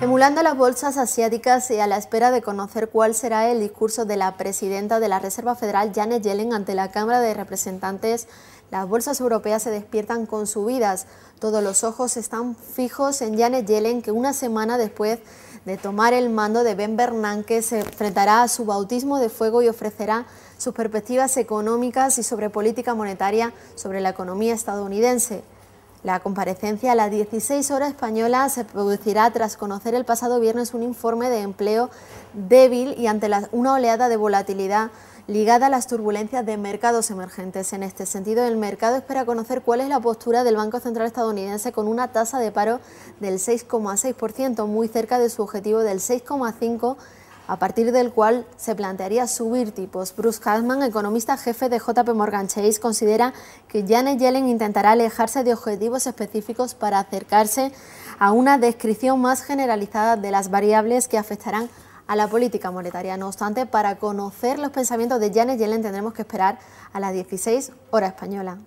Emulando las bolsas asiáticas y a la espera de conocer cuál será el discurso de la presidenta de la Reserva Federal, Janet Yellen, ante la Cámara de Representantes, las bolsas europeas se despiertan con subidas. Todos los ojos están fijos en Janet Yellen, que una semana después de tomar el mando de Ben Bernanke, se enfrentará a su bautismo de fuego y ofrecerá sus perspectivas económicas y sobre política monetaria sobre la economía estadounidense. La comparecencia a las 16 horas españolas se producirá tras conocer el pasado viernes un informe de empleo débil y ante una oleada de volatilidad ligada a las turbulencias de mercados emergentes. En este sentido, el mercado espera conocer cuál es la postura del Banco Central estadounidense con una tasa de paro del 6,6%, muy cerca de su objetivo del 6,5% a partir del cual se plantearía subir tipos. Bruce Hartman, economista jefe de JP Morgan Chase, considera que Janet Yellen intentará alejarse de objetivos específicos para acercarse a una descripción más generalizada de las variables que afectarán a la política monetaria. No obstante, para conocer los pensamientos de Janet Yellen tendremos que esperar a las 16 horas española.